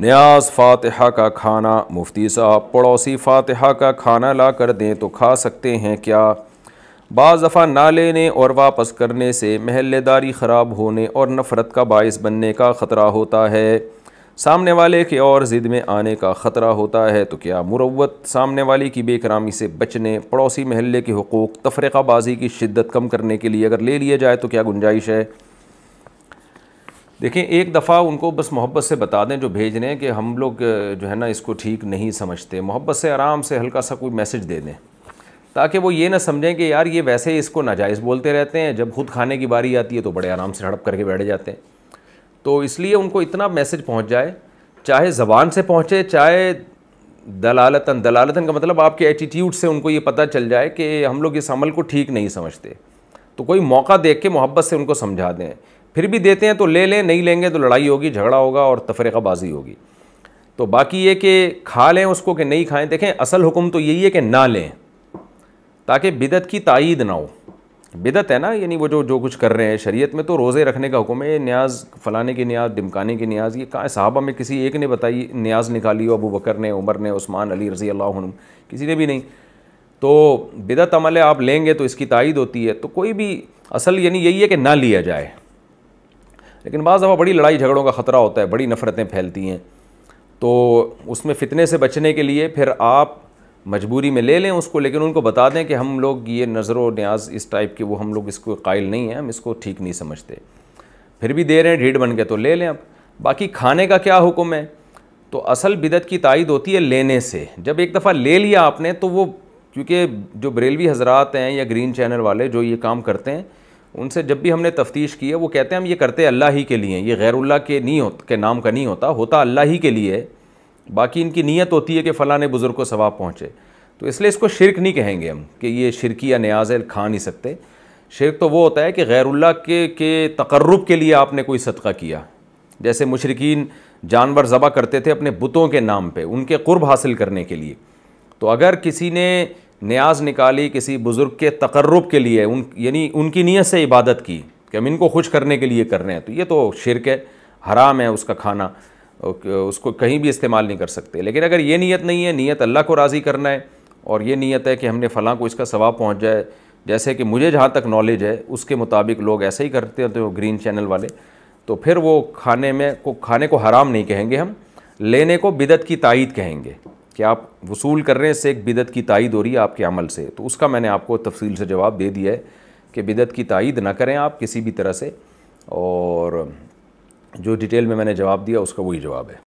न्याज फातिहा का खाना मुफ्ती साहब पड़ोसी फातिहा का खाना ला कर दें तो खा सकते हैं क्या बाज़ दफ़ा ना लेने और वापस करने से महल्लेदारी ख़राब होने और नफ़रत का बायस बनने का ख़तरा होता है सामने वाले के और ज़िद में आने का ख़तरा होता है तो क्या मुरवत सामने वाले की बेकरामी से बचने पड़ोसी महल्ले के हकूक़ तफरक़ाबाजी की शिद्दत कम करने के लिए अगर ले लिया जाए तो क्या गुंजाइश है देखें एक दफ़ा उनको बस मोहब्बत से बता दें जो भेज रहे हैं कि हम लोग जो है ना इसको ठीक नहीं समझते मोहब्बत से आराम से हल्का सा कोई मैसेज दे दें ताकि वो ये ना समझें कि यार ये वैसे ही इसको नाजायज़ बोलते रहते हैं जब खुद खाने की बारी आती है तो बड़े आराम से हड़प करके बैठ जाते हैं तो इसलिए उनको इतना मैसेज पहुँच जाए चाहे ज़बान से पहुँचे चाहे दलालतन दलालतन का मतलब आपके एटीट्यूड से उनको ये पता चल जाए कि हम लोग इस अमल को ठीक नहीं समझते तो कोई मौका देख के मोहब्बत से उनको समझा दें फिर भी देते हैं तो ले लें नहीं लेंगे तो लड़ाई होगी झगड़ा होगा और तफरीक़ाबाजी होगी तो बाकी ये कि खा लें उसको कि नहीं खाएँ देखें असल हुक्म तो यही है कि ना लें ताकि बिदत की तइद ना हो बिदत है ना यानी वो जो जो कुछ कर रहे हैं शरीयत में तो रोज़े रखने का हुक्म है न्याज फलाने की न्याज दिमकाने की न्याज ये कहाँ साहबा में किसी एक ने बताई न्याज निकाली हो अबू बकर ने उमर ने उस्मान अली रजी अल्लाह किसी ने भी नहीं तो बिदत अमल आप लेंगे तो इसकी तइद होती है तो कोई भी असल यानी यही है कि ना लिया जाए लेकिन बाज़ दफ़ा बड़ी लड़ाई झगड़ों का ख़तरा होता है बड़ी नफ़रतें फैलती हैं तो उसमें फ़ितने से बचने के लिए फिर आप मजबूरी में ले लें उसको लेकिन उनको बता दें कि हम लोग ये नज़र व न्याज इस टाइप के वो हम लोग इसको कायल नहीं हैं हम इसको ठीक नहीं समझते फिर भी दे रहे हैं ढीढ़ बन के तो ले लें आप बाकी खाने का क्या हुक्म है तो असल बिदत की तायद होती है लेने से जब एक दफ़ा ले लिया आपने तो वो क्योंकि जो बरेलवी हजरात हैं या ग्रीन चैनल वाले जो ये काम करते हैं उनसे जब भी हमने तफ्तीश की है वो कहते हैं हम ये करते अल्लाह ही के लिए ये गैरुल्ला के नहीं हो के नाम का नहीं होता होता अल्लाह ही के लिए बाकी इनकी नीयत होती है कि फ़लाने बुज़ुर्ग को सवाब पहुँचे तो इसलिए इसको शिरक नहीं कहेंगे हम कि ये शिरकी या न्याज है खा नहीं सकते शिरक तो वो होता है कि गैरुल्ला के के तकर्रब के लिए आपने कोई सदका किया जैसे मुशरकिन जानवर ज़बा करते थे अपने बुतों के नाम पे उनके कुर्ब हासिल करने के लिए तो अगर किसी ने न्याज निकाली किसी बुज़ुर्ग के तकर्रब के लिए उन यानी उनकी नीयत से इबादत की कि हम इनको खुश करने के लिए कर रहे हैं तो ये तो शिरक है हराम है उसका खाना उसको कहीं भी इस्तेमाल नहीं कर सकते लेकिन अगर ये नीयत नहीं है नीयत अल्लाह को राज़ी करना है और ये नीयत है कि हमने फ़लाँ को इसका सवाब पहुँच जाए जैसे कि मुझे जहाँ तक नॉलेज है उसके मुताबिक लोग ऐसे ही करते हैं तो ग्रीन चैनल वाले तो फिर वो खाने में को खाने को हराम नहीं कहेंगे हम लेने को बिदत की तइद कहेंगे कि आप वसूल कर रहे हैं इससे एक बिदत की ताइद हो रही है आपके अमल से तो उसका मैंने आपको तफसील से जवाब दे दिया है कि बिदत की ताइद ना करें आप किसी भी तरह से और जो डिटेल में मैंने जवाब दिया उसका वही जवाब है